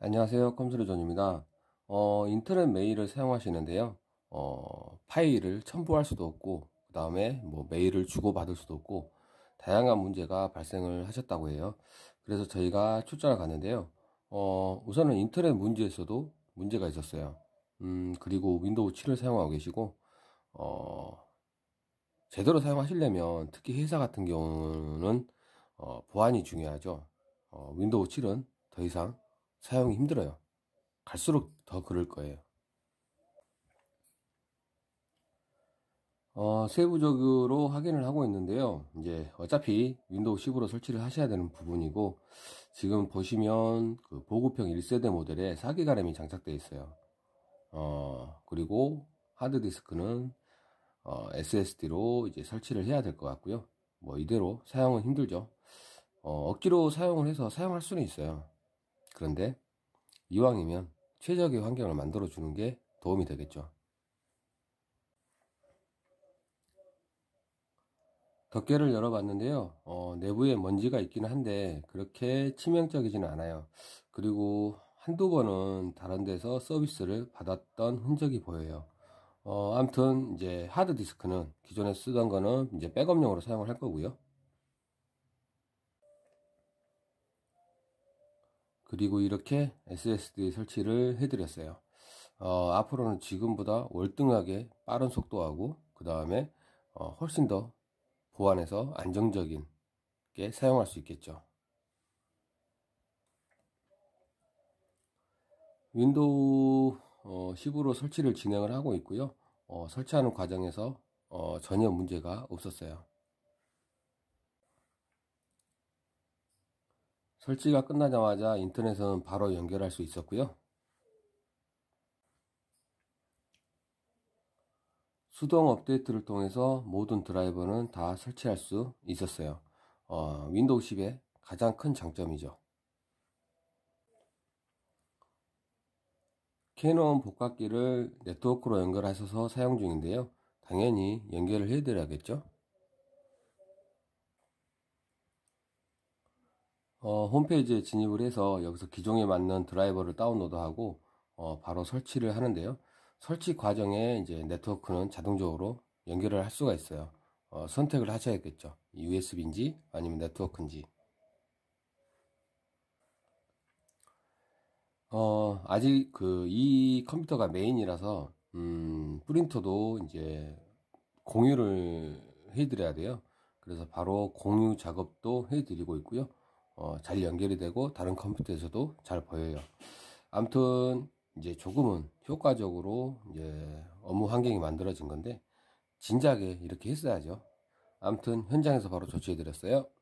안녕하세요 컴스루존입니다 어, 인터넷 메일을 사용하시는데요 어, 파일을 첨부할 수도 없고 그 다음에 뭐 메일을 주고받을 수도 없고 다양한 문제가 발생을 하셨다고 해요 그래서 저희가 출전을 갔는데요 어, 우선은 인터넷 문제에서도 문제가 있었어요 음, 그리고 윈도우 7을 사용하고 계시고 어, 제대로 사용하시려면 특히 회사 같은 경우는 어, 보안이 중요하죠 어, 윈도우 7은 더 이상 사용이 힘들어요. 갈수록 더 그럴 거예요. 어, 세부적으로 확인을 하고 있는데요. 이제 어차피 윈도우 10으로 설치를 하셔야 되는 부분이고 지금 보시면 그 보급형 1세대 모델에 4기가 램이 장착되어 있어요. 어, 그리고 하드디스크는 어, SSD로 이제 설치를 해야 될 것 같고요. 뭐 이대로 사용은 힘들죠. 어, 억지로 사용을 해서 사용할 수는 있어요. 그런데 이왕이면 최적의 환경을 만들어 주는 게 도움이 되겠죠. 덮개를 열어봤는데요. 어, 내부에 먼지가 있기는 한데 그렇게 치명적이지는 않아요. 그리고 한두 번은 다른 데서 서비스를 받았던 흔적이 보여요. 어, 아무튼 이제 하드디스크는 기존에 쓰던 거는 이제 백업용으로 사용을 할 거고요. 그리고 이렇게 SSD 설치를 해드렸어요. 어, 앞으로는 지금보다 월등하게 빠른 속도하고 그 다음에 어, 훨씬 더 보완해서 안정적인 게 사용할 수 있겠죠. 윈도우 어, 10으로 설치를 진행을 하고 있고요. 어, 설치하는 과정에서 어, 전혀 문제가 없었어요. 설치가 끝나자마자 인터넷은 바로 연결할 수 있었고요. 수동 업데이트를 통해서 모든 드라이버는 다 설치할 수 있었어요. 어, 윈도우 10의 가장 큰 장점이죠. 캐논 복각기를 네트워크로 연결하셔서 사용 중인데요. 당연히 연결을 해드려야겠죠. 어, 홈페이지에 진입을 해서 여기서 기종에 맞는 드라이버를 다운로드하고 어, 바로 설치를 하는데요. 설치 과정에 이제 네트워크는 자동적으로 연결을 할 수가 있어요. 어, 선택을 하셔야겠죠. USB인지 아니면 네트워크인지. 어, 아직 그 이 컴퓨터가 메인이라서 음, 프린터도 이제 공유를 해드려야 돼요. 그래서 바로 공유 작업도 해드리고 있고요. 어, 잘 연결이 되고 다른 컴퓨터에서도 잘 보여요 아무튼 이제 조금은 효과적으로 이제 업무 환경이 만들어진 건데 진작에 이렇게 했어야죠 아무튼 현장에서 바로 조치해 드렸어요